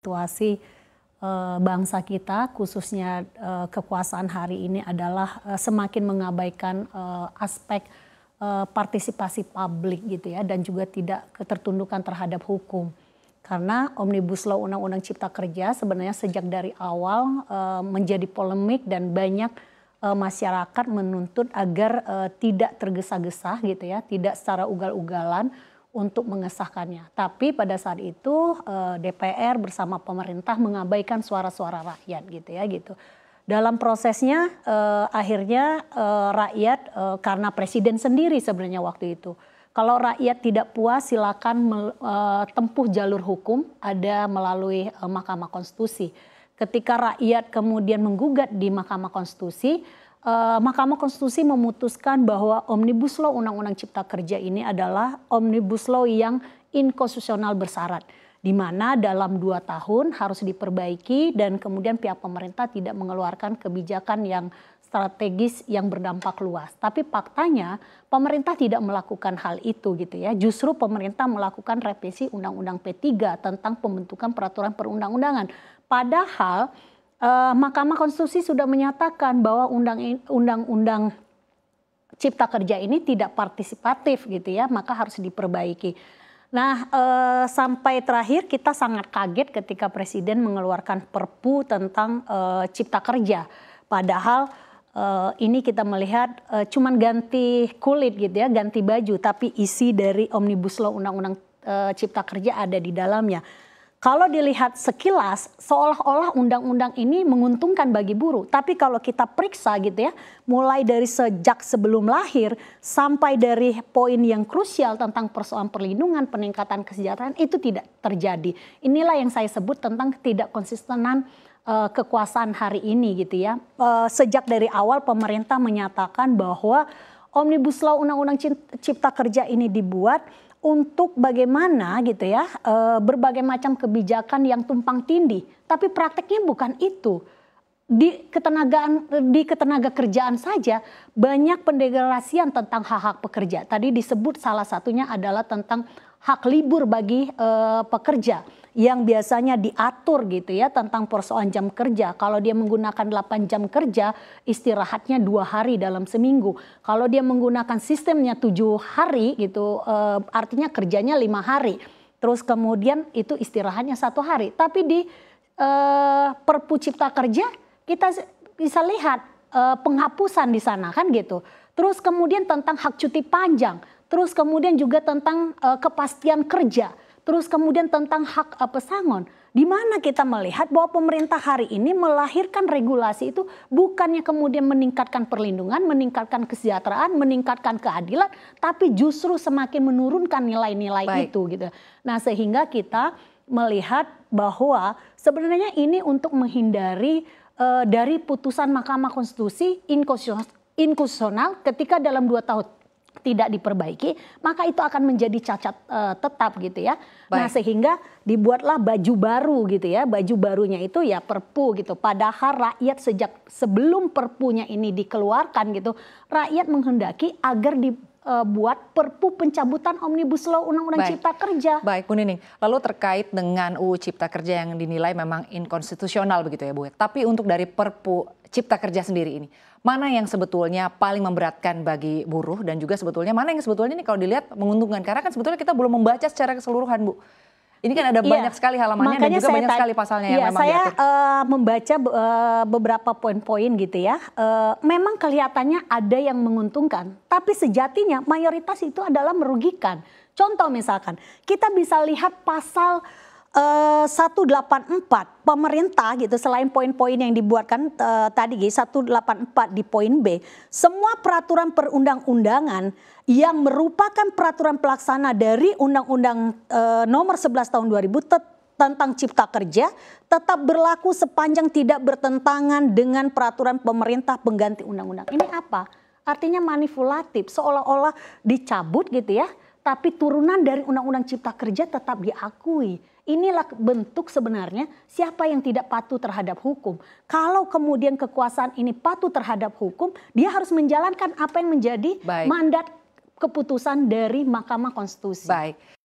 situasi eh, bangsa kita, khususnya eh, kekuasaan hari ini adalah eh, semakin mengabaikan aspek partisipasi publik gitu ya, dan juga tidak ketertundukan terhadap hukum. Karena omnibus law undang-undang cipta kerja sebenarnya sejak dari awal menjadi polemik dan banyak masyarakat menuntut agar tidak tergesa-gesa gitu ya, tidak secara ugal-ugalan untuk mengesahkannya. Tapi pada saat itu eh, DPR bersama pemerintah mengabaikan suara-suara rakyat gitu ya gitu. Dalam prosesnya eh, akhirnya eh, rakyat karena presiden sendiri sebenarnya waktu itu kalau rakyat tidak puas, silakan tempuh jalur hukum, ada melalui Mahkamah Konstitusi. Ketika rakyat kemudian menggugat di Mahkamah Konstitusi, Uh, Mahkamah Konstitusi memutuskan bahwa Omnibus Law Undang-Undang Cipta Kerja ini adalah Omnibus Law yang inkonstitusional bersyarat di mana dalam dua tahun harus diperbaiki dan kemudian pihak pemerintah tidak mengeluarkan kebijakan yang strategis yang berdampak luas. Tapi faktanya pemerintah tidak melakukan hal itu gitu ya. Justru pemerintah melakukan revisi Undang-Undang P3 tentang pembentukan peraturan perundang-undangan. Padahal uh, Mahkamah Konstitusi sudah menyatakan bahwa undang-undang Cipta Kerja ini tidak partisipatif gitu ya, maka harus diperbaiki. Nah, eh, sampai terakhir kita sangat kaget ketika Presiden mengeluarkan Perpu tentang eh, Cipta Kerja. Padahal eh, ini kita melihat eh, cuman ganti kulit gitu ya, ganti baju, tapi isi dari Omnibus Law Undang-Undang eh, Cipta Kerja ada di dalamnya kalau dilihat sekilas seolah-olah undang-undang ini menguntungkan bagi buruh. Tapi kalau kita periksa gitu ya, mulai dari sejak sebelum lahir sampai dari poin yang krusial tentang persoalan perlindungan, peningkatan kesejahteraan itu tidak terjadi. Inilah yang saya sebut tentang tidak konsistenan uh, eh, kekuasaan hari ini gitu ya. Uh, sejak dari awal pemerintah menyatakan bahwa Omnibus Law Undang-Undang Cipta Kerja ini dibuat untuk bagaimana gitu ya eh, berbagai macam kebijakan yang tumpang tindih, tapi prakteknya bukan itu. Di ketenagaan di ketenaga kerjaan saja banyak pendeklarasian tentang hak-hak pekerja. Tadi disebut salah satunya adalah tentang hak libur bagi uh, pekerja yang biasanya diatur gitu ya tentang persoalan jam kerja. Kalau dia menggunakan 8 jam kerja, istirahatnya dua hari dalam seminggu. Kalau dia menggunakan sistemnya tujuh hari gitu, e, artinya kerjanya lima hari. Terus kemudian itu istirahatnya satu hari. Tapi di eh, Perpu Cipta Kerja kita bisa lihat e, penghapusan di sana kan gitu. Terus kemudian tentang hak cuti panjang. Terus kemudian juga tentang e, kepastian kerja Terus kemudian tentang hak eh, pesangon, di mana kita melihat bahwa pemerintah hari ini melahirkan regulasi itu bukannya kemudian meningkatkan perlindungan, meningkatkan kesejahteraan, meningkatkan keadilan, tapi justru semakin menurunkan nilai-nilai itu gitu. Nah, sehingga kita melihat bahwa sebenarnya ini untuk menghindari uh, dari putusan Mahkamah Konstitusi inkonstitusional ketika dalam dua tahun tidak diperbaiki, maka itu akan menjadi cacat uh, tetap gitu ya. Nah, Baik. Nah, sehingga dibuatlah baju baru gitu ya. Baju barunya itu ya Perpu gitu. Padahal rakyat sejak sebelum Perpunya ini dikeluarkan gitu, rakyat menghendaki agar di eh, buat Perpu pencabutan omnibus law undang-undang cipta kerja. Baik, Bu Nining. Lalu terkait dengan UU Cipta Kerja yang dinilai memang inkonstitusional begitu ya, Bu. Ya. Tapi untuk dari Perpu cipta kerja sendiri ini. Mana yang sebetulnya paling memberatkan bagi buruh dan juga sebetulnya mana yang sebetulnya ini kalau dilihat menguntungkan karena kan sebetulnya kita belum membaca secara keseluruhan, Bu. Ini kan ada iya, banyak iya, sekali halamannya dan juga banyak sekali pasalnya iya, yang memang saya diatur. Uh, membaca uh, beberapa poin-poin gitu ya. Uh, memang kelihatannya ada yang menguntungkan, tapi sejatinya mayoritas itu adalah merugikan. Contoh misalkan, kita bisa lihat pasal 184 eh, pemerintah gitu selain poin-poin yang dibuatkan uh, tadi G 184 di poin B semua peraturan perundang-undangan yang merupakan peraturan pelaksana dari Undang-Undang uh, nomor 11 tahun 2000 tentang cipta kerja tetap berlaku sepanjang tidak bertentangan dengan peraturan pemerintah pengganti undang-undang. Ini apa? Artinya manipulatif, seolah-olah dicabut gitu ya tapi turunan dari Undang-Undang Cipta Kerja tetap diakui. Inilah bentuk sebenarnya siapa yang tidak patuh terhadap hukum. Kalau kemudian kekuasaan ini patuh terhadap hukum, dia harus menjalankan apa yang menjadi Baik. mandat keputusan dari Mahkamah Konstitusi. Baik.